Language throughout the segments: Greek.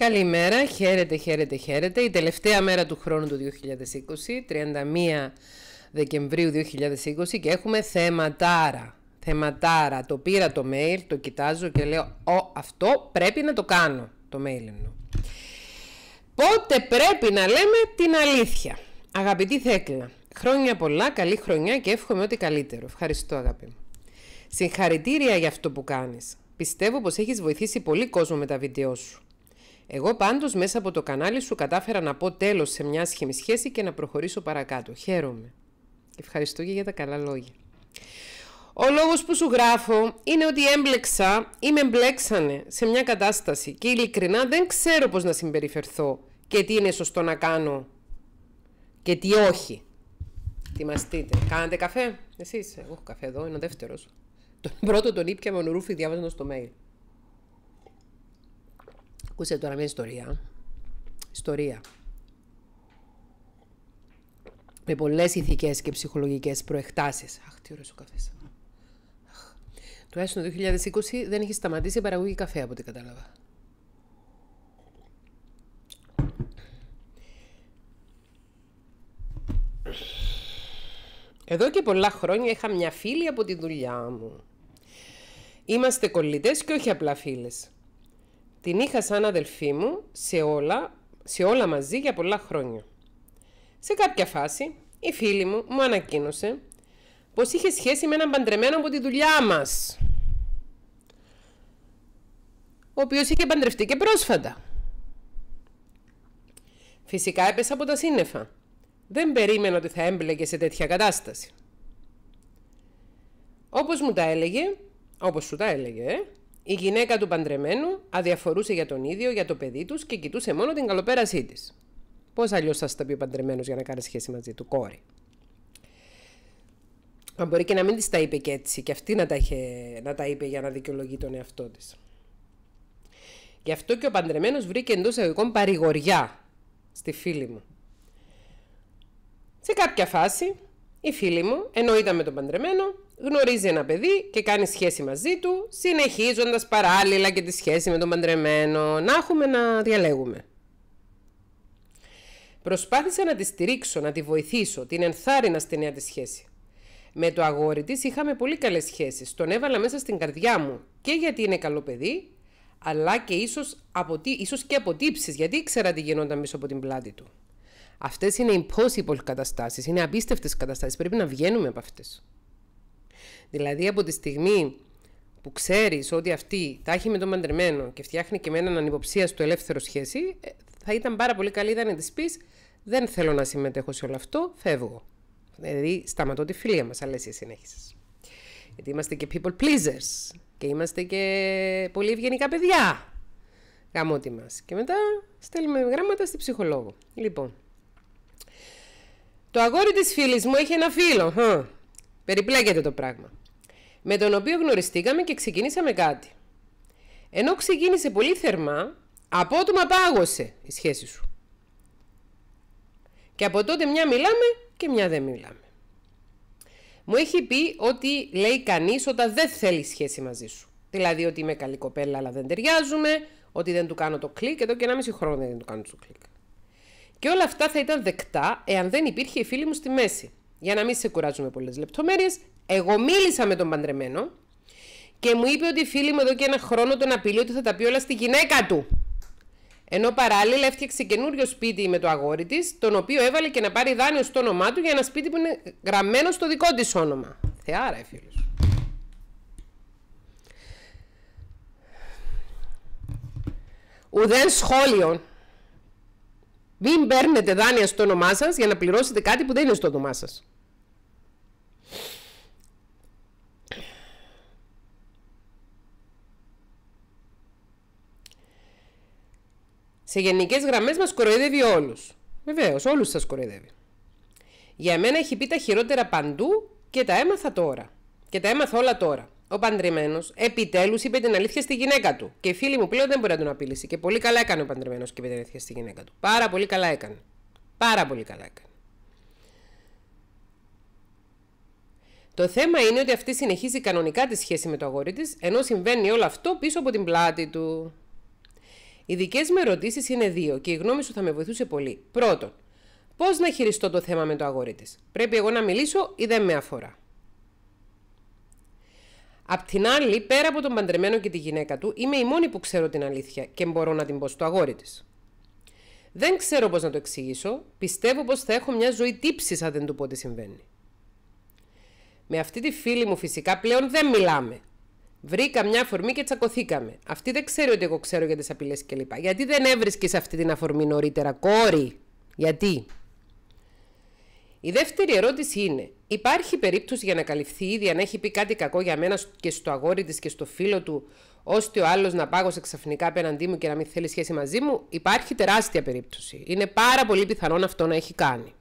Καλημέρα, χαίρετε, χαίρετε, χαίρετε. Η τελευταία μέρα του χρόνου του 2020, 31 Δεκεμβρίου 2020 και έχουμε θεματάρα. Θεματάρα, το πήρα το mail, το κοιτάζω και λέω «Ο, αυτό πρέπει να το κάνω», το mail εννοώ. Πότε πρέπει να λέμε την αλήθεια. Αγαπητή Θέκλα, χρόνια πολλά, καλή χρονιά και εύχομαι ό,τι καλύτερο. Ευχαριστώ αγάπη μου. Συγχαρητήρια για αυτό που κάνεις. Πιστεύω πως έχεις βοηθήσει πολύ κόσμο με τα βίντεό σου. Εγώ πάντως μέσα από το κανάλι σου κατάφερα να πω τέλος σε μια άσχημη σχέση και να προχωρήσω παρακάτω. Χαίρομαι. Ευχαριστώ και για τα καλά λόγια. Ο λόγος που σου γράφω είναι ότι έμπλεξα ή με μπλέξανε σε μια κατάσταση και ειλικρινά δεν ξέρω πώς να συμπεριφερθώ και τι είναι σωστό να κάνω και τι όχι. Ετοιμαστείτε. Κάνατε καφέ. Εσείς. εγώ έχω καφέ εδώ, είναι ο δεύτερος. Τον πρώτο τον ήπια με ο διάβαζα στο mail. Ακούσε τώρα μια ιστορία. Ιστορία. Με πολλές ηθικές και ψυχολογικές προεκτάσεις. Αχ, τι ωραίος ο καφές. Τουλάχιστον το 2020 δεν έχει σταματήσει η παραγωγή καφέ, από ό,τι κατάλαβα. Εδώ και πολλά χρόνια είχα μια φίλη από τη δουλειά μου. Είμαστε κολλητές και όχι απλά φίλες. Την είχα σαν αδελφή μου σε όλα, σε όλα μαζί για πολλά χρόνια. Σε κάποια φάση, η φίλη μου μου ανακοίνωσε πως είχε σχέση με έναν παντρεμένο από τη δουλειά μας, ο οποίος είχε παντρευτεί και πρόσφατα. Φυσικά έπεσα από τα σύννεφα. Δεν περίμενα ότι θα έμπλεγε σε τέτοια κατάσταση. Όπως μου τα έλεγε, όπως σου τα έλεγε, ε, η γυναίκα του παντρεμένου αδιαφορούσε για τον ίδιο, για το παιδί τους και κοιτούσε μόνο την καλοπέρασή της. Πώς αλλιώς θα τα πει ο παντρεμένος για να κάνει σχέση μαζί του, κόρη. Αν μπορεί και να μην της τα είπε και έτσι, και αυτή να τα, είχε, να τα είπε για να δικαιολογεί τον εαυτό της. Γι' αυτό και ο παντρεμένος βρήκε εντός εγωγικών παρηγοριά στη φίλη μου. Σε κάποια φάση η φίλη μου, ενώ ήταν με τον παντρεμένο, γνωρίζει ένα παιδί και κάνει σχέση μαζί του, συνεχίζοντας παράλληλα και τη σχέση με τον παντρεμένο, να έχουμε να διαλέγουμε. Προσπάθησα να τη στηρίξω, να τη βοηθήσω, την ενθάρρυνα στη νέα της σχέση. Με το αγόρι της είχαμε πολύ καλές σχέσεις. Τον έβαλα μέσα στην καρδιά μου και γιατί είναι καλό παιδί, αλλά και ίσως ίσως και αποτύψει, γιατί ήξερα τι γινόταν μίσο από την πλάτη του. Αυτές είναι impossible καταστάσεις, είναι απίστευτες καταστάσεις. Πρέπει να βγαίνουμε από αυτές. Δηλαδή, από τη στιγμή που ξέρεις ότι αυτή τα έχει με τον παντρεμένο και φτιάχνει και με έναν ανυποψία στο ελεύθερο σχέση, ε, θα ήταν πάρα πολύ καλή ήταν να της πεις: Δεν θέλω να συμμετέχω σε όλο αυτό, φεύγω. Δηλαδή, σταματώ τη φιλία μας, αλλά εσύ συνέχισες. Γιατί είμαστε και people pleasers και είμαστε και πολύ ευγενικά παιδιά. Γαμότι μας. Και μετά στέλνουμε γράμματα στη ψυχολόγο. Λοιπόν, το αγόρι της φίλης μου έχει ένα φίλο. Χα. Περιπλέκεται το πράγμα. Με τον οποίο γνωριστήκαμε και ξεκινήσαμε κάτι. Ενώ ξεκίνησε πολύ θερμά, απότομα πάγωσε η σχέση σου. Και από τότε μια μιλάμε και μια δεν μιλάμε. Μου έχει πει ότι λέει κανείς όταν δεν θέλει σχέση μαζί σου. Δηλαδή ότι είμαι καλή κοπέλα αλλά δεν ταιριάζουμε, ότι δεν του κάνω το κλικ, εδώ και ένα μισή χρόνο δεν του κάνω το κλικ. Και όλα αυτά θα ήταν δεκτά εάν δεν υπήρχε η φίλη μου στη μέση. Για να μην σε κουράζουμε πολλές λεπτομέρειες, εγώ μίλησα με τον παντρεμένο και μου είπε ότι η φίλη μου εδώ και ένα χρόνο τον απειλεί ότι θα τα πει όλα στη γυναίκα του. Ενώ παράλληλα έφτιαξε καινούριο σπίτι με το αγόρι της, τον οποίο έβαλε και να πάρει δάνειο στο όνομά του για ένα σπίτι που είναι γραμμένο στο δικό της όνομα. Θεάρα, ε, Ουδέν σχόλιον μην παίρνετε δάνεια στο όνομά σας για να πληρώσετε κάτι που δεν είναι στο όνομά σας. Σε γενικές γραμμές μας κοροϊδεύει όλους. Βεβαίως, όλους σας κοροϊδεύει. Για μένα έχει πει τα χειρότερα παντού και τα έμαθα τώρα. Και τα έμαθα όλα τώρα ο παντρεμένος επιτέλους είπε την αλήθεια στη γυναίκα του. Και φίλοι μου πλέον δεν μπορεί να τον απειλήσει. Και πολύ καλά έκανε ο παντρεμένος και είπε την αλήθεια στη γυναίκα του. Πάρα πολύ καλά έκανε. Πάρα πολύ καλά έκανε. Το θέμα είναι ότι αυτή συνεχίζει κανονικά τη σχέση με το αγόρι της, ενώ συμβαίνει όλο αυτό πίσω από την πλάτη του. Οι δικές μου ερωτήσεις είναι δύο και η γνώμη σου θα με βοηθούσε πολύ. Πρώτον, πώς να χειριστώ το θέμα με το αγόρι της. Πρέπει εγώ να μιλήσω ή δεν με αφορά. Απ' την άλλη, πέρα από τον παντρεμένο και τη γυναίκα του, είμαι η μόνη που ξέρω την αλήθεια και μπορώ να την πω στο αγόρι της. Δεν ξέρω πώς να το εξηγήσω. Πιστεύω πως θα έχω μια ζωή τύψης αν δεν του πω τι συμβαίνει. Με αυτή τη φίλη μου φυσικά πλέον δεν μιλάμε. Βρήκα μια αφορμή και τσακωθήκαμε. Αυτή δεν ξέρει ότι εγώ ξέρω για τις απειλές κλπ. Γιατί δεν έβρισκες αυτή την αφορμή νωρίτερα, κόρη. Γιατί. Η δεύτερη ερώτηση είναι, Υπάρχει περίπτωση για να καλυφθεί ήδη αν έχει πει κάτι κακό για μένα και στο αγόρι της και στο φίλο του, ώστε ο άλλος να πάγωσε ξαφνικά απέναντί μου και να μην θέλει σχέση μαζί μου. Υπάρχει τεράστια περίπτωση. Είναι πάρα πολύ πιθανόν αυτό να έχει κάνει.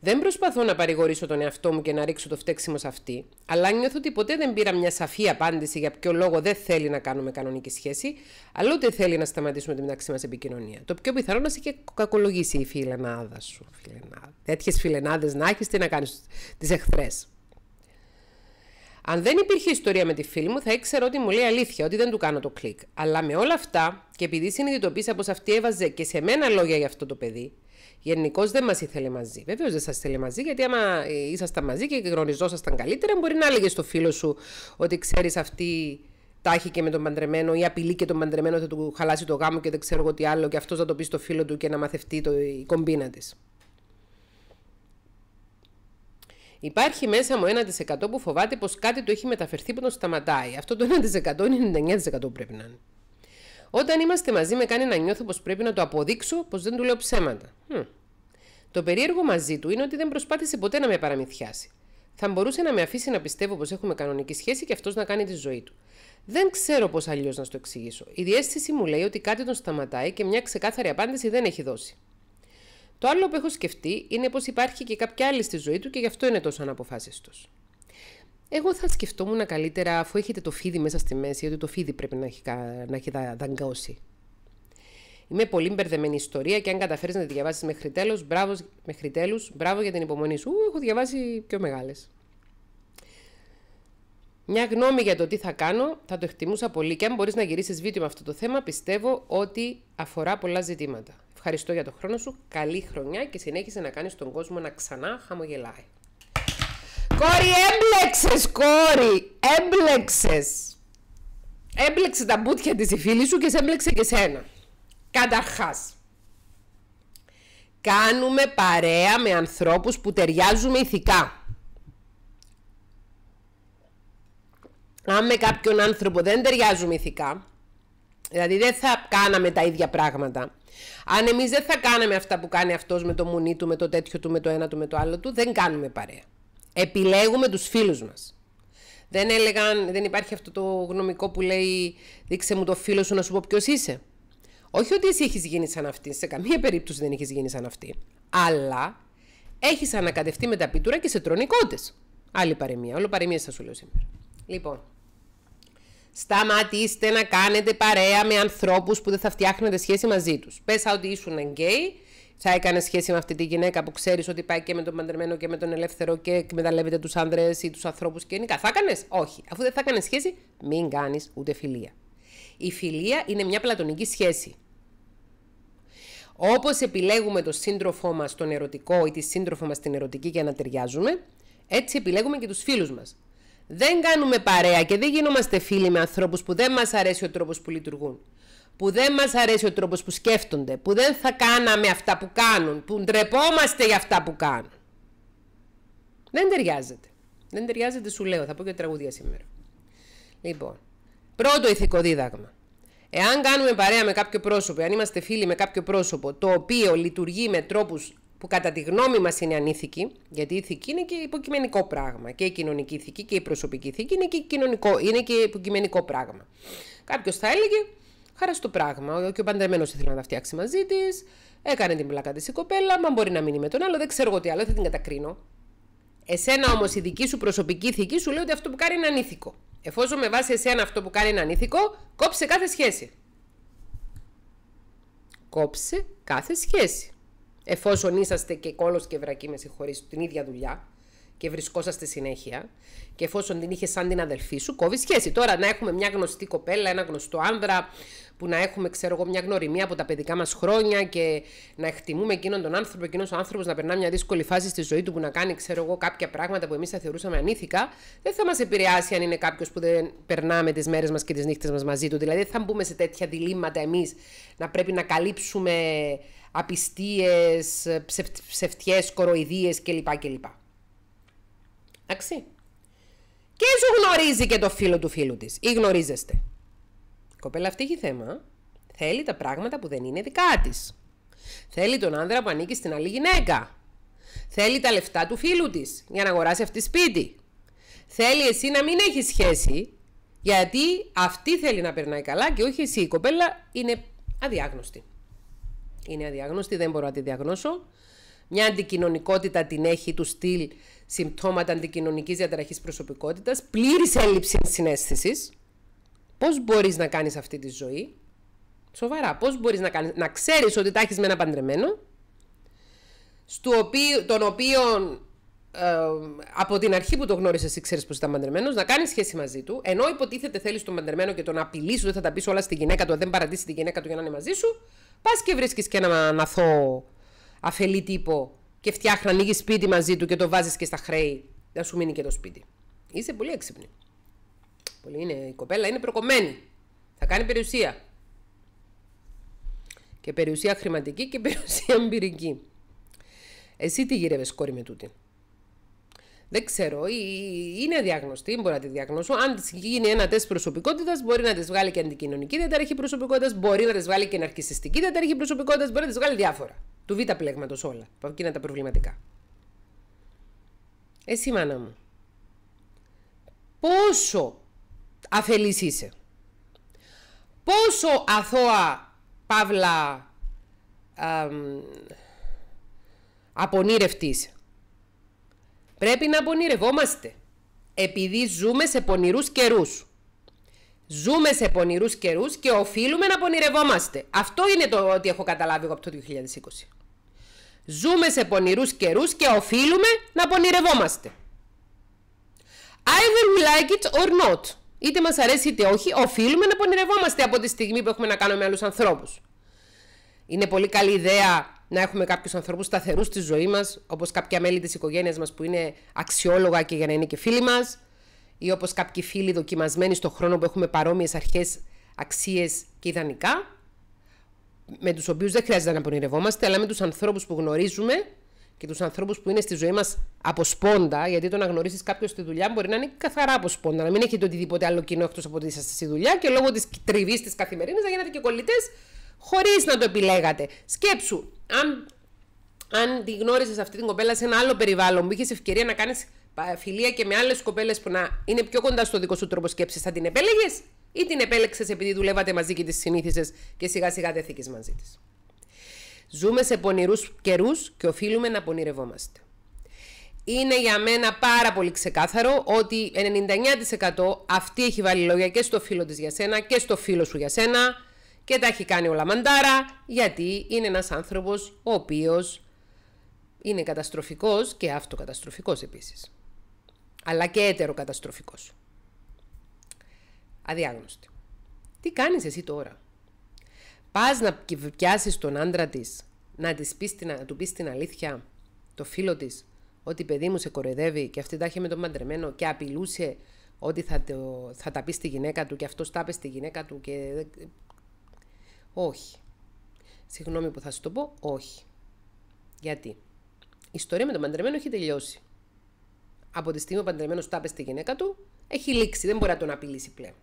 Δεν προσπαθώ να παρηγορήσω τον εαυτό μου και να ρίξω το φταίξιμο σε αυτή, αλλά νιώθω ότι ποτέ δεν πήρα μια σαφή απάντηση για ποιο λόγο δεν θέλει να κάνουμε κανονική σχέση, αλλά ούτε θέλει να σταματήσουμε τη μεταξύ μας επικοινωνία. Το πιο πιθανό να σε και κακολογήσει η φιλενάδα σου. Φιλενάδα. Τέτοιες φιλενάδες να έχεις, τι να κάνεις, τις εχθρές. Αν δεν υπήρχε ιστορία με τη φίλη μου, θα ήξερα ότι μου λέει αλήθεια, ότι δεν του κάνω το κλικ. Αλλά με όλα αυτά, και επειδή συνειδητοποίησα πως αυτή έβαζε και σε μένα λόγια για αυτό το παιδί, Γενικώς δεν μας ήθελε μαζί. Βεβαίως δεν σας ήθελε μαζί, γιατί άμα ε, ήσασταν μαζί και γνωριζόσασταν καλύτερα, μπορεί να έλεγες στο φίλο σου ότι ξέρεις αυτή τάχη και με τον παντρεμένο ή απειλεί και τον παντρεμένο θα του χαλάσει το γάμο και δεν ξέρω εγώ τι άλλο και αυτός θα το πει στο φίλο του και να μαθευτεί το, η κομπίνα της. Υπάρχει μέσα μου 1% που φοβάται πως κάτι του έχει μεταφερθεί που τον σταματάει. Αυτό το 1% είναι 99% που πρέπει να είναι. Όταν είμαστε μαζί, με κάνει να νιώθω πως πρέπει να το αποδείξω πως δεν του λέω ψέματα. Hm. Το περίεργο μαζί του είναι ότι δεν προσπάθησε ποτέ να με παραμυθιάσει. Θα μπορούσε να με αφήσει να πιστεύω πως έχουμε κανονική σχέση και αυτός να κάνει τη ζωή του. Δεν ξέρω πώς αλλιώς να το εξηγήσω. Η διέστηση μου λέει ότι κάτι τον σταματάει και μια ξεκάθαρη απάντηση δεν έχει δώσει. Το άλλο που έχω σκεφτεί είναι πως υπάρχει και κάποια άλλη στη ζωή του και γι' αυτό είναι τόσο αναποφάσιστος. Εγώ θα σκεφτόμουν καλύτερα, αφού έχετε το φίδι μέσα στη μέση, ότι το φίδι πρέπει να έχει, να έχει δαγκώσει. Είμαι πολύ μπερδεμένη ιστορία και αν καταφέρεις να τη διαβάσεις μέχρι τέλου, μπράβο, μέχρι τέλους, μπράβο για την υπομονή σου. Έχω διαβάσει πιο μεγάλες. Μια γνώμη για το τι θα κάνω θα το εκτιμούσα πολύ και αν μπορείς να γυρίσεις βίντεο με αυτό το θέμα, πιστεύω ότι αφορά πολλά ζητήματα. Ευχαριστώ για τον χρόνο σου. Καλή χρονιά και συνέχισε να κάνεις τον κόσμο να ξανά χαμογελάει. Κόρη, έμπλεξες, κόρη! Έμπλεξες. Έμπλεξε τα μπούτια της η φίλη σου και σε έμπλεξε και σένα. Καταρχάς. Κάνουμε παρέα με ανθρώπους που ταιριάζουμε ηθικά. Αν με κάποιον άνθρωπο δεν ταιριάζουμε ηθικά, δηλαδή δεν θα κάναμε τα ίδια πράγματα. Αν εμείς δεν θα κάναμε αυτά που κάνει αυτός με το μουνί του, με το τέτοιο του, με το ένα του, με το άλλο του, δεν κάνουμε παρέα. Επιλέγουμε τους φίλους μας. Δεν έλεγαν, δεν υπάρχει αυτό το γνωμικό που λέει δείξε μου το φίλο σου να σου πω ποιος είσαι. Όχι ότι εσύ έχεις γίνει σαν αυτή, σε καμία περίπτωση δεν έχεις γίνει σαν αυτή. Αλλά έχεις ανακατευτεί με τα πίτουρα και σε τρονικότες. Άλλη παρεμία, όλο παρεμία θα σου λέω σήμερα. Λοιπόν, σταματήστε να κάνετε παρέα με ανθρώπους που δεν θα φτιάχνετε σχέση μαζί τους. Πέσα ότι ήσουν γκέι θα έκανε σχέση με αυτή τη γυναίκα που ξέρεις ότι πάει και με τον παντρεμένο και με τον ελεύθερο και εκμεταλλεύεται τους άνδρες ή τους ανθρώπους και γενικά. Θα έκανες, όχι. Αφού δεν θα έκανες σχέση, μην κάνεις ούτε φιλία. Η φιλία είναι μια πλατωνική σχέση. Όπως επιλέγουμε τον σύντροφό μας τον ερωτικό ή τη σύντροφο μας την ερωτική για να ταιριάζουμε, έτσι επιλέγουμε και τους φίλους μας. Δεν κάνουμε παρέα και δεν γινόμαστε φίλοι με ανθρώπους που δεν μας αρέσει ο τρόπος που λειτουργούν που δεν μας αρέσει ο τρόπος που σκέφτονται, που δεν θα κάναμε αυτά που κάνουν, που ντρεπόμαστε για αυτά που κάνουν. Δεν ταιριάζεται. Δεν ταιριάζεται σου λέω, θα πω και τραγούδια σήμερα. Λοιπόν, πρώτο ηθικό δίδαγμα. Εάν κάνουμε παρέα με κάποιο πρόσωπο, αν είμαστε φίλοι με κάποιο πρόσωπο, το οποίο λειτουργεί με τρόπους που κατά τη γνώμη μας είναι ανήθικοι, γιατί η ηθική είναι και υποκειμενικό πράγμα. Και η κοινωνική ηθική και η προσωπική ηθική είναι και, κοινωνικό, είναι και υποκειμενικό πράγμα. Κάποιος θα έλεγε, Χαρά στο πράγμα. Και ο παντρεμένος ήθελε να τα φτιάξει μαζί της. Έκανε την πλάκα της η κοπέλα. Μα μπορεί να μείνει με τον άλλο. Δεν ξέρω εγώ τι άλλο, θα την κατακρίνω. Εσένα όμως η δική σου προσωπική ηθική σου λέει ότι αυτό που κάνει είναι ανήθικο. Εφόσον με βάση εσένα αυτό που κάνει είναι ανήθικο, κόψε κάθε σχέση. Κόψε κάθε σχέση. Εφόσον είσαστε και κόλος και βρακή, με συγχωρείς, την ίδια δουλειά, και βρισκόσαστε συνέχεια και εφόσον την είχε σαν την αδελφή σου, κόβεις σχέση. Τώρα να έχουμε μια γνωστή κοπέλα, ένα γνωστό άνδρα, που να έχουμε, ξέρω εγώ, μια γνωριμία από τα παιδικά μας χρόνια και να εκτιμούμε εκείνον τον άνθρωπο, εκείνος ο άνθρωπος να περνά μια δύσκολη φάση στη ζωή του που να κάνει, ξέρω εγώ, κάποια πράγματα που εμείς θα θεωρούσαμε ανήθικα, δεν θα μας επηρεάσει αν είναι κάποιος που δεν περνάμε τις μέρες μας και τις νύχτες μας μαζί του. Δηλαδή, δεν θα μπούμε σε τέτοια διλήμματα εμείς να πρέπει να καλύψουμε απιστίες, ψευτιές, κοροϊδίες κλπ. κλπ. Εντάξει. Και σου γνωρίζει και το φίλο του φίλου της. Ή γνωρίζεστε. Η κοπέλα αυτή έχει θέμα. Θέλει τα πράγματα που δεν είναι δικά της. Θέλει τον άνδρα που ανήκει στην άλλη γυναίκα. Θέλει τα λεφτά του φίλου της για να αγοράσει αυτή σπίτι. Θέλει εσύ να μην έχεις σχέση, γιατί αυτή θέλει να περνάει καλά και όχι εσύ. Η κοπέλα είναι αδιάγνωστη. Είναι αδιάγνωστη, δεν μπορώ να τη διαγνώσω. Μια αντικοινωνικότητα την έχει του στυλ συμπτώματα αντικοινωνικής διαταραχής προσωπικότητας, πλήρης έλλειψη συνέστηση. Πώς μπορείς να κάνεις αυτή τη ζωή, σοβαρά, πώς μπορείς να κάνεις, να ξέρεις ότι τα έχεις με ένα παντρεμένο, στο οποίο, τον οποίο από την αρχή που το γνώρισες, εσύ ξέρεις πως ήταν παντρεμένος, να κάνεις σχέση μαζί του, ενώ υποτίθεται θέλεις τον παντρεμένο και τον απειλήσει ότι θα τα πεις όλα στη γυναίκα του, δεν παρατήσει τη γυναίκα του για να είναι μαζί σου, πας και βρίσκεις και έναν αθώο αφελή τύπο και φτιάχνει, ανοίγει σπίτι μαζί του και το βάζεις και στα χρέη. Να σου μείνει και το σπίτι. Είσαι πολύ έξυπνη. Πολύ είναι, η κοπέλα είναι προκομμένη. Θα κάνει περιουσία. Και περιουσία χρηματική και περιουσία εμπειρική. Εσύ τι γύρευες κόρη με τούτη. Δεν ξέρω, είναι διαγνωστή, μπορώ να τη διαγνώσω. Αν της γίνει ένα τεστ προσωπικότητας, μπορεί να της βγάλει και αντικοινωνική διαταραχή προσωπικότητας, μπορεί να της βγάλει και ναρκιστική διαταραχή προσωπικότητας, μπορεί να της βγάλει διάφορα. Του β' πλέγματος όλα. Από εκείνα τα προβληματικά. Εσύ, μάνα μου, πόσο αφελής είσαι, πόσο αθώα, παύλα, απονήρευτή είσαι. Πρέπει να πονηρευόμαστε. Επειδή ζούμε σε πονηρούς καιρούς. Ζούμε σε πονηρούς καιρούς και οφείλουμε να πονηρευόμαστε. Αυτό είναι το ότι έχω καταλάβει εγώ από το 2020. Ζούμε σε πονηρούς καιρούς και οφείλουμε να πονηρευόμαστε. Either we like it or not. Είτε μας αρέσει είτε όχι, οφείλουμε να πονηρευόμαστε από τη στιγμή που έχουμε να κάνουμε με άλλους ανθρώπους. Είναι πολύ καλή ιδέα να έχουμε κάποιους ανθρώπους σταθερούς στη ζωή μας, όπως κάποια μέλη της οικογένειας μας που είναι αξιόλογα και για να είναι και φίλοι μας, ή όπως κάποιοι φίλοι δοκιμασμένοι στον χρόνο που έχουμε παρόμοιες αρχές, αξίες και ιδανικά, με τους οποίους δεν χρειάζεται να πονηρευόμαστε, αλλά με τους ανθρώπους που γνωρίζουμε και τους ανθρώπους που είναι στη ζωή μας από σπόντα, γιατί το να γνωρίσεις κάποιος στη δουλειά μπορεί να είναι καθαρά από σπόντα, να μην έχετε οτιδήποτε άλλο κοινό εκτός από ότι είσαστε στη δουλειά και λόγω της τριβής της καθημερινής να γίνετε και κολλητές Χωρίς να το επιλέγατε. Σκέψου, αν, αν τη γνώριζε αυτή την κοπέλα σε ένα άλλο περιβάλλον που είχες ευκαιρία να κάνεις φιλία και με άλλες κοπέλες που να είναι πιο κοντά στο δικό σου τρόπο σκέψης, θα την επέλεγες ή την επέλεξες επειδή δουλεύατε μαζί και τη συνήθισες και σιγά σιγά δέθηκε μαζί της. Ζούμε σε πονηρούς καιρούς και οφείλουμε να πονηρευόμαστε. Είναι για μένα πάρα πολύ ξεκάθαρο ότι 99% αυτή έχει βάλει λόγια και στο φίλο της για σένα και στο φίλο σου για σένα και τα έχει κάνει όλα μαντάρα γιατί είναι ένας άνθρωπος ο οποίος είναι καταστροφικός και αυτοκαταστροφικός επίσης. Αλλά και καταστροφικός. Αδιάγνωστη. Τι κάνεις εσύ τώρα. Πας να πιάσεις τον άντρα της, να, της πεις, να του πεις την αλήθεια, το φίλο της, ότι παιδί μου σε κοροϊδεύει και αυτή τα έχει με τον παντρεμένο και απειλούσε ότι θα, το, θα τα πεις στη γυναίκα του και αυτός τα στη γυναίκα του και όχι. Συγγνώμη που θα σου το πω, όχι. Γιατί. Η ιστορία με τον παντρεμένο έχει τελειώσει. Από τη στιγμή που ο παντρεμένος τα στη γυναίκα του, έχει λήξει. Δεν μπορεί να τον απειλήσει πλέον.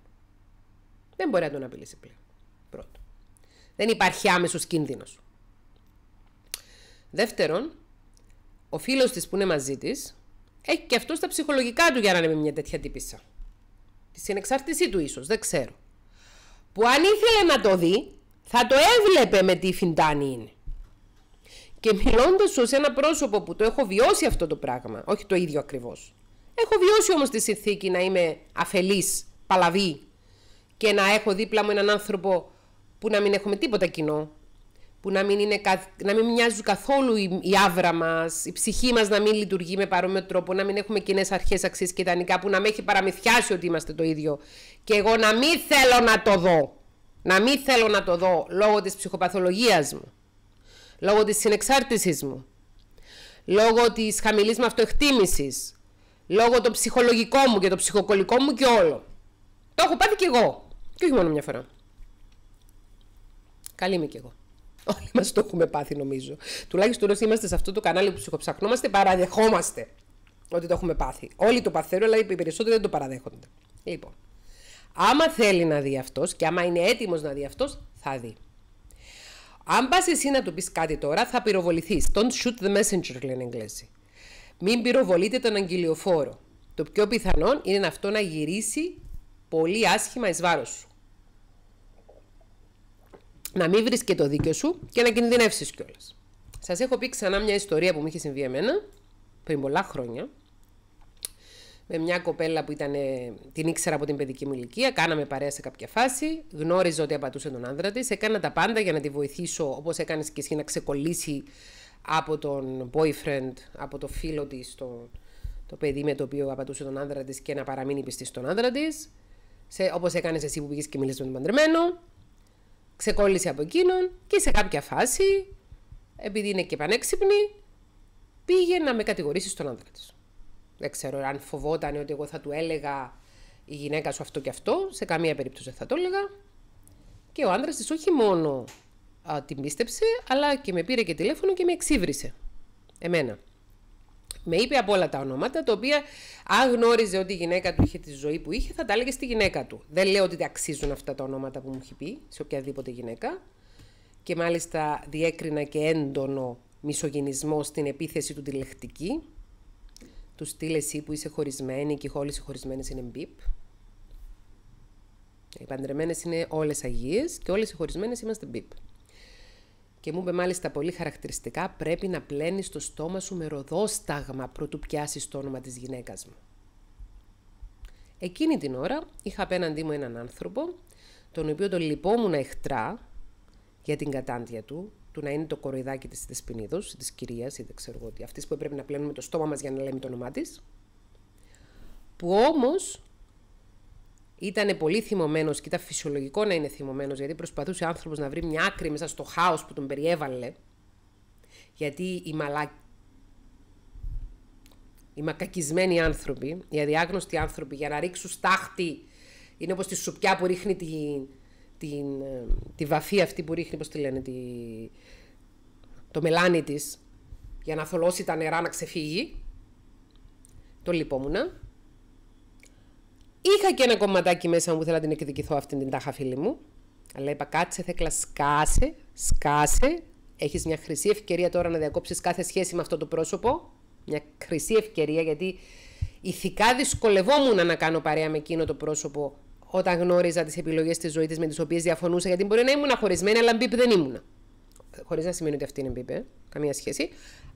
Δεν μπορεί να τον απειλήσει πλέον. Πρώτο. Δεν υπάρχει άμεσος κίνδυνος. Δεύτερον, ο φίλος της που είναι μαζί της έχει και αυτό τα ψυχολογικά του για να είναι με μια τέτοια τύπησα. Της συνεξάρτησή του ίσως, δεν ξέρω. Που αν ήθελε να το δει, θα το έβλεπε με τι φιντάνι είναι. Και μιλώντας ως ένα πρόσωπο που το έχω βιώσει αυτό το πράγμα, όχι το ίδιο ακριβώς. Έχω βιώσει όμως τη συνθήκη να είμαι αφελής, παλαβή και να έχω δίπλα μου έναν άνθρωπο που να μην έχουμε τίποτα κοινό, που να μην, είναι, να μην μοιάζουν καθόλου η, η άβρα μας, η ψυχή μας να μην λειτουργεί με παρόμοιο τρόπο, να μην έχουμε κοινές αρχές, αξίες και ιδανικά, που να με έχει παραμυθιάσει ότι είμαστε το ίδιο. Και εγώ να μην θέλω να το δω να μην θέλω να το δω λόγω της ψυχοπαθολογίας μου, λόγω της συνεξάρτησης μου, λόγω της χαμηλής μου αυτοεκτίμησης, λόγω το ψυχολογικό μου και το ψυχοκολικό μου και όλο. Το έχω πάθει κι εγώ. Και όχι μόνο μια φορά. Καλή είμαι κι εγώ. Όλοι μας το έχουμε πάθει, νομίζω. Τουλάχιστον όσοι είμαστε σε αυτό το κανάλι που ψυχοψαχνόμαστε, παραδεχόμαστε ότι το έχουμε πάθει. Όλοι το παθαίνουν, αλλά οι περισσότεροι δεν το παραδέχονται. Λοιπόν. Άμα θέλει να δει αυτός και άμα είναι έτοιμος να δει αυτός, θα δει. Αν πας εσύ να του πεις κάτι τώρα, θα πυροβοληθείς. Don't shoot the messenger, λένε Εγγλέζοι. Μην πυροβολείτε τον αγγελιοφόρο. Το πιο πιθανό είναι αυτό να γυρίσει πολύ άσχημα εις βάρος σου. Να μην βρεις και το δίκιο σου και να κινδυνεύσεις κιόλας. Σας έχω πει ξανά μια ιστορία που μου είχε συμβεί εμένα πριν πολλά χρόνια με μια κοπέλα που ήταν, ε, την ήξερα από την παιδική μου ηλικία. Κάναμε παρέα σε κάποια φάση. Γνώριζα ότι απατούσε τον άντρα της. Έκανα τα πάντα για να τη βοηθήσω, όπως έκανες και εσύ, να ξεκολλήσει από τον boyfriend, από το φίλο της, το, το παιδί με το οποίο απατούσε τον άντρα της και να παραμείνει πιστή στον άντρα τη. Όπως έκανες εσύ που πήγες και μιλήσει με τον παντρεμένο. Ξεκόλλησε από εκείνον και σε κάποια φάση, επειδή είναι και πανέξυπνη, πήγε να με κατηγορήσει στον άντρα της δεν ξέρω αν φοβόταν ότι εγώ θα του έλεγα η γυναίκα σου αυτό και αυτό, σε καμία περίπτωση δεν θα το έλεγα. Και ο άντρας της όχι μόνο α, την πίστεψε, αλλά και με πήρε και τηλέφωνο και με εξύβρισε. Εμένα. Με είπε από όλα τα ονόματα, τα οποία αν γνώριζε ότι η γυναίκα του είχε τη ζωή που είχε, θα τα έλεγε στη γυναίκα του. Δεν λέω ότι τα αξίζουν αυτά τα ονόματα που μου έχει πει σε οποιαδήποτε γυναίκα. Και μάλιστα διέκρινα και έντονο μισογενισμό στην επίθεση του τηλεκτική, του στείλε εσύ που είσαι χωρισμένη και όλε οι χωρισμένες είναι μπιπ. Οι παντρεμένες είναι όλες αγίες και όλες οι χωρισμένες είμαστε μπιπ. Και μου είπε μάλιστα πολύ χαρακτηριστικά πρέπει να πλένεις το στόμα σου με ροδόσταγμα προτού πιάσεις το όνομα της γυναίκας μου. Εκείνη την ώρα είχα απέναντί μου έναν άνθρωπο, τον οποίο τον λυπόμουν εχτρά για την κατάντια του, του να είναι το κοροϊδάκι της Δεσπινίδο, της κυρίας ή δεν ξέρω τι, αυτής που έπρεπε να πλένουμε το στόμα μας για να λέμε το όνομά της. Που όμως ήταν πολύ θυμωμένος και ήταν φυσιολογικό να είναι θυμωμένος, γιατί προσπαθούσε ο άνθρωπος να βρει μια άκρη μέσα στο χάος που τον περιέβαλε. Γιατί οι μαλάκοι Οι μακακισμένοι άνθρωποι, οι αδιάγνωστοι άνθρωποι, για να ρίξουν στάχτη, είναι όπως τη σουπιά που ρίχνει τη, την, ε, τη βαφή αυτή που ρίχνει, πώς τη λένε, τη, το μελάνι της, για να θολώσει τα νερά να ξεφύγει. Το λυπόμουνα. Είχα και ένα κομματάκι μέσα μου που θέλω να την εκδικηθώ αυτήν την τάχα φίλη μου. Αλλά είπα κάτσε, θέκλα, σκάσε, σκάσε. Έχεις μια χρυσή ευκαιρία τώρα να διακόψεις κάθε σχέση με αυτό το πρόσωπο. Μια χρυσή ευκαιρία γιατί ηθικά δυσκολευόμουν να κάνω παρέα με εκείνο το πρόσωπο όταν γνώριζα τις επιλογές της ζωής της με τις οποίες διαφωνούσα, γιατί μπορεί να ήμουν χωρισμένη, αλλά μπίπ δεν ήμουνα. Χωρίς να σημαίνει ότι αυτή είναι μπίπ, ε? καμία σχέση.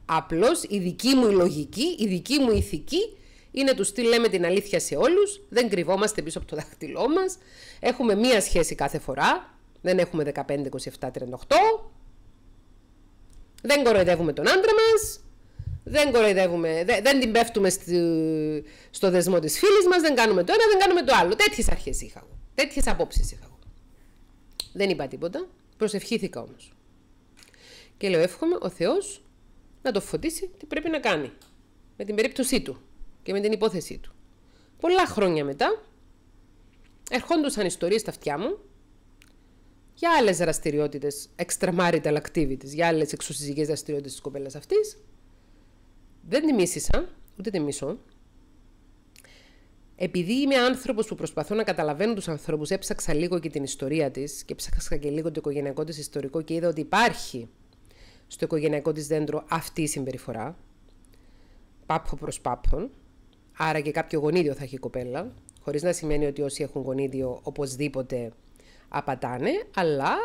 Απλώς η δική μου λογική, η δική μου ηθική είναι τους τι λέμε την αλήθεια σε όλους, δεν κρυβόμαστε πίσω από το δάχτυλό μας, έχουμε μία σχέση κάθε φορά, δεν έχουμε 15, 27, 38. Δεν κοροϊδεύουμε τον άντρα μας, δεν κοροϊδεύουμε, δεν, δεν την πέφτουμε στη, στο δεσμό της φίλης μας, δεν κάνουμε το ένα, δεν κάνουμε το άλλο. Τέτοιες αρχές είχα εγώ. Τέτοιες απόψεις είχα εγώ. Δεν είπα τίποτα. Προσευχήθηκα όμως. Και λέω, εύχομαι ο Θεός να το φωτίσει τι πρέπει να κάνει. Με την περίπτωσή του και με την υπόθεσή του. Πολλά χρόνια μετά, ερχόντουσαν ιστορίες στα αυτιά μου για άλλες δραστηριότητες, extramarital activities, για άλλες εξουσιαστικέ δραστηριότητες της κοπέλας αυτής, δεν τη μίσησα, ούτε τη μισώ. Επειδή είμαι άνθρωπος που προσπαθώ να καταλαβαίνω τους ανθρώπους, έψαξα λίγο και την ιστορία της και ψάξα και λίγο το οικογενειακό της ιστορικό και είδα ότι υπάρχει στο οικογενειακό της δέντρο αυτή η συμπεριφορά. πάπχο προς πάπχον, Άρα και κάποιο γονίδιο θα έχει η κοπέλα. Χωρίς να σημαίνει ότι όσοι έχουν γονίδιο οπωσδήποτε απατάνε, αλλά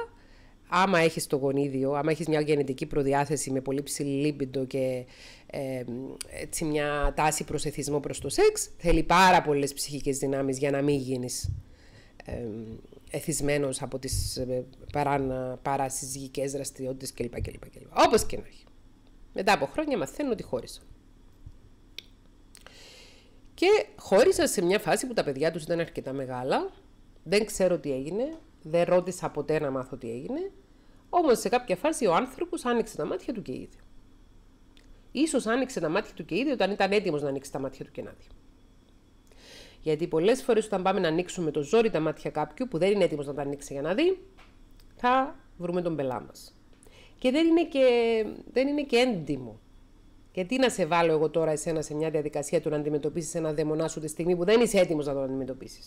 άμα έχεις το γονίδιο, άμα έχεις μια γενετική προδιάθεση με πολύ ψηλή λίμπιντο και ε, έτσι μια τάση προς εθισμό προς το σεξ, θέλει πάρα πολλές ψυχικές δυνάμεις για να μην γίνεις ε, εθισμένος από τις δραστηριότητε ε, δραστηριότητες κλπ, κλπ, κλπ. Όπως και να έχει. Μετά από χρόνια μαθαίνω ότι χώρισα. Και χώρισα σε μια φάση που τα παιδιά τους ήταν αρκετά μεγάλα. Δεν ξέρω τι έγινε. Δεν ρώτησα ποτέ να μάθω τι έγινε, όμως σε κάποια φάση ο άνθρωπος άνοιξε τα μάτια του και είδε. σω άνοιξε τα μάτια του και είδε όταν ήταν έτοιμος να ανοίξει τα μάτια του και να δει. Γιατί πολλές φορές όταν πάμε να ανοίξουμε το ζόρι τα μάτια κάποιου που δεν είναι έτοιμος να τα ανοίξει για να δει, θα βρούμε τον πελά μας. Και δεν είναι και, δεν είναι και έντιμο. Γιατί να σε βάλω εγώ τώρα εσένα σε μια διαδικασία του να αντιμετωπίσεις ένα δαιμονά σου τη στιγμή που δεν είσαι έτοιμος να τον αντιμετωπίσεις.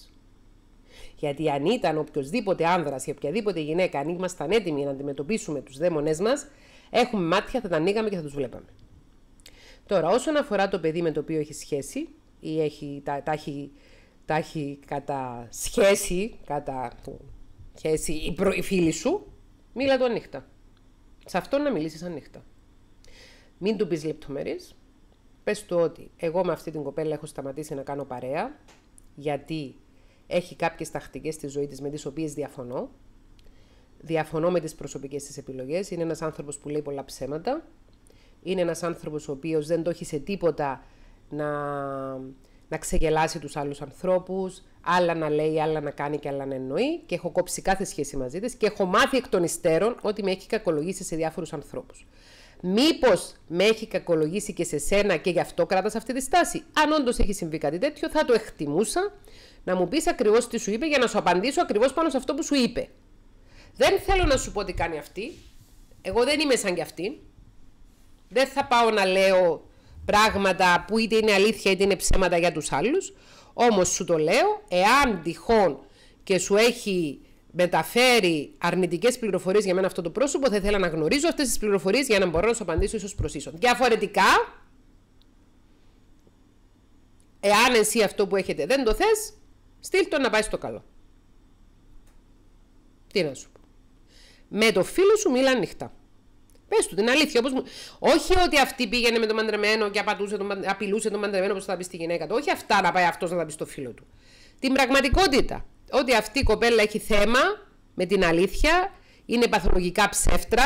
Γιατί αν ήταν οποιοδήποτε άνδρας ή οποιαδήποτε γυναίκα, αν ήμασταν έτοιμοι να αντιμετωπίσουμε τους δαίμονές μας, έχουμε μάτια, θα τα ανοίγαμε και θα τους βλέπαμε. Τώρα, όσον αφορά το παιδί με το οποίο έχει σχέση ή έχει, τα, τα, έχει, τα έχει κατά σχέση, κατά σχέση η, προ, η φίλη σου, μίλα το ανοιχτά. Σε αυτό να μιλήσεις ανοιχτά. Μην του πεις λεπτομέρειες. Πες του ότι εγώ με αυτή την κοπέλα έχω σταματήσει να κάνω παρέα, γιατί έχει κάποιες τακτικές στη ζωή της με τις οποίες διαφωνώ. Διαφωνώ με τις προσωπικές της επιλογές. Είναι ένας άνθρωπος που λέει πολλά ψέματα. Είναι ένας άνθρωπος ο οποίος δεν το έχει σε τίποτα να, να ξεγελάσει τους άλλους ανθρώπους, άλλα να λέει, άλλα να κάνει και άλλα να εννοεί και έχω κόψει κάθε σχέση μαζί της και έχω μάθει εκ των υστέρων ότι με έχει κακολογήσει σε διάφορους ανθρώπους. Μήπως με έχει κακολογήσει και σε σένα και γι' αυτό κράτας αυτή τη στάση. Αν όντως έχει συμβεί κάτι τέτοιο, θα το εκτιμούσα να μου πεις ακριβώς τι σου είπε για να σου απαντήσω ακριβώς πάνω σε αυτό που σου είπε. Δεν θέλω να σου πω τι κάνει αυτή. Εγώ δεν είμαι σαν κι αυτή. Δεν θα πάω να λέω πράγματα που είτε είναι αλήθεια είτε είναι ψέματα για τους άλλους. Όμως σου το λέω, εάν τυχόν και σου έχει μεταφέρει αρνητικές πληροφορίες για μένα αυτό το πρόσωπο, θα ήθελα να γνωρίζω αυτές τις πληροφορίες για να μπορώ να σου απαντήσω ίσως προς ίσον. Διαφορετικά, εάν εσύ αυτό που έχετε δεν το θες, Στείλ τον να πάει στο καλό. Τι να σου πω. Με το φίλο σου μίλα νύχτα. Πες του την αλήθεια. Όπως... Όχι ότι αυτή πήγαινε με τον μαντρεμένο και τον... απειλούσε τον μαντρεμένο όπως θα πεις στη γυναίκα του. Όχι αυτά να πάει αυτός να τα πεις στο φίλο του. Την πραγματικότητα. Ότι αυτή η κοπέλα έχει θέμα με την αλήθεια, είναι παθολογικά ψεύτρα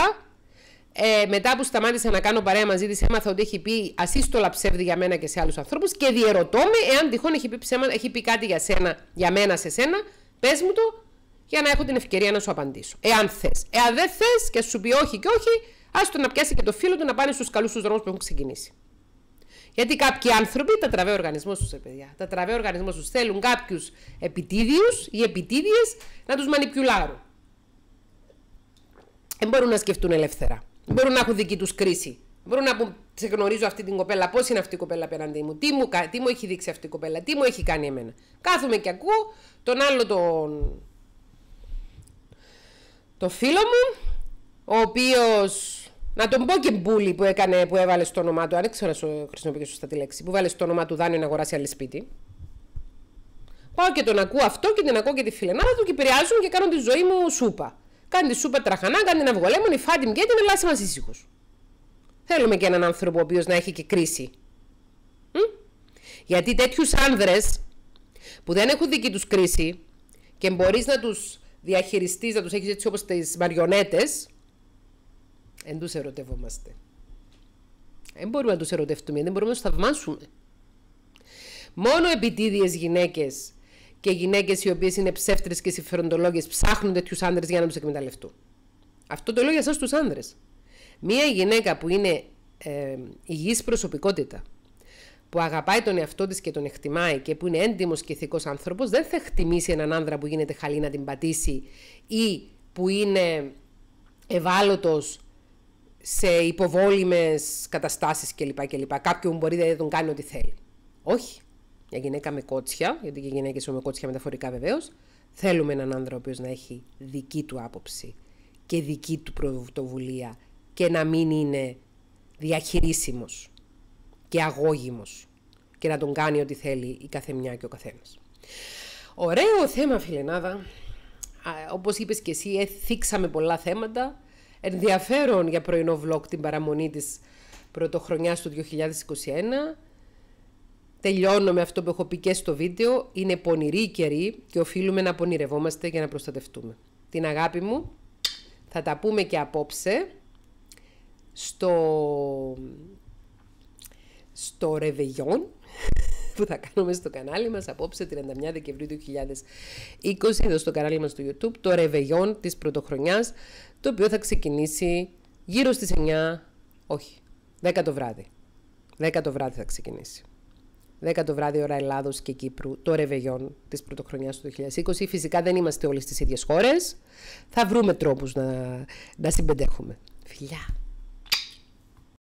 ε, μετά που σταμάτησα να κάνω παρέα μαζί της, έμαθα ότι έχει πει ασύστολα ψεύδι για μένα και σε άλλους ανθρώπους και διαιρωτώ με εάν τυχόν έχει πει, ψέμα, έχει πει κάτι για, σένα, για μένα σε σένα, πες μου το για να έχω την ευκαιρία να σου απαντήσω. Εάν θες. Εάν δεν θες και σου πει όχι και όχι, άστο να πιάσει και το φίλο του να πάνε στους καλούς τους δρόμους που έχουν ξεκινήσει. Γιατί κάποιοι άνθρωποι τα τραβέ ο οργανισμός τους, παιδιά. Τα τραβάει ο οργανισμός τους. Θέλουν κάποιους επιτίδιους ή επιτίδιες να τους μανιπιουλάρουν. Δεν μπορούν να σκεφτούν ελεύθερα μπορούν να έχουν δική τους κρίση. Μπορούν να πούν, σε γνωρίζω αυτή την κοπέλα, πώς είναι αυτή η κοπέλα απέναντί μου, τι μου, τι μου έχει δείξει αυτή η κοπέλα, τι μου έχει κάνει εμένα. Κάθομαι και ακούω τον άλλο τον. Το φίλο μου, ο οποίος. Να τον πω και μπούλι που έκανε, που έβαλε στο όνομά του. Αν δεν ξέρω να χρησιμοποιήσω σωστά τη λέξη. Που έβαλε στο όνομά του δάνειο να αγοράσει άλλη σπίτι. Πάω και τον ακούω αυτό και την ακούω και τη φιλενάδα του και επηρεάζουν και κάνουν τη ζωή μου σούπα. Κάνει τη σούπα τραχανά, κάνει ένα αυγολέμονι, φάτη μου και έτσι ελάση μα ήσυχος. Θέλουμε και έναν άνθρωπο ο οποίος να έχει και κρίση. Μ? Γιατί τέτοιους άνδρες που δεν έχουν δική τους κρίση και μπορείς να τους διαχειριστείς, να τους έχεις έτσι όπως τις μαριονέτες, δεν τους ερωτευόμαστε. Δεν μπορούμε να τους ερωτευτούμε, δεν μπορούμε να τους θαυμάσουμε. Μόνο επιτίδιε γυναίκες και γυναίκες οι οποίες είναι ψεύτρες και συμφεροντολόγες ψάχνουν τέτοιους άντρε για να τους εκμεταλλευτούν. Αυτό το λέω για εσάς τους άντρε. Μία γυναίκα που είναι ε, υγιής προσωπικότητα, που αγαπάει τον εαυτό της και τον εκτιμάει και που είναι έντιμος και ηθικός άνθρωπος, δεν θα εκτιμήσει έναν άνδρα που γίνεται χαλή να την πατήσει ή που είναι ευάλωτος σε υποβόλυμε καταστάσεις κλπ. κλπ. Κάποιον μπορεί να τον κάνει ό,τι θέλει. Όχι μια γυναίκα με κότσια, γιατί και γυναίκε με κότσια μεταφορικά βεβαίως, θέλουμε έναν άνδρα ο οποίος να έχει δική του άποψη και δική του πρωτοβουλία και να μην είναι διαχειρίσιμος και αγώγιμος και να τον κάνει ό,τι θέλει η καθεμιά και ο καθένας. Ωραίο θέμα, Φιλενάδα. Όπως είπες και εσύ, ε, θίξαμε πολλά θέματα. Ενδιαφέρον για πρωινό vlog την παραμονή της πρωτοχρονιάς του 2021. Τελειώνω με αυτό που έχω πει και στο βίντεο. Είναι πονηρή η καιρή και οφείλουμε να πονηρευόμαστε για να προστατευτούμε. Την αγάπη μου θα τα πούμε και απόψε στο, στο Ρεβεγιόν που θα κάνουμε στο κανάλι μας απόψε 31 Δεκεμβρίου 2020 εδώ στο κανάλι μας στο YouTube το Ρεβεγιόν της Πρωτοχρονιάς το οποίο θα ξεκινήσει γύρω στις 9 όχι 10 το βράδυ 10 το βράδυ θα ξεκινήσει 10 το βράδυ ώρα Ελλάδος και Κύπρου, το ρεβεγιόν της πρωτοχρονιάς του 2020. Φυσικά δεν είμαστε όλοι στις ίδιες χώρες. Θα βρούμε τρόπους να, να συμπεντέχουμε. Φιλιά!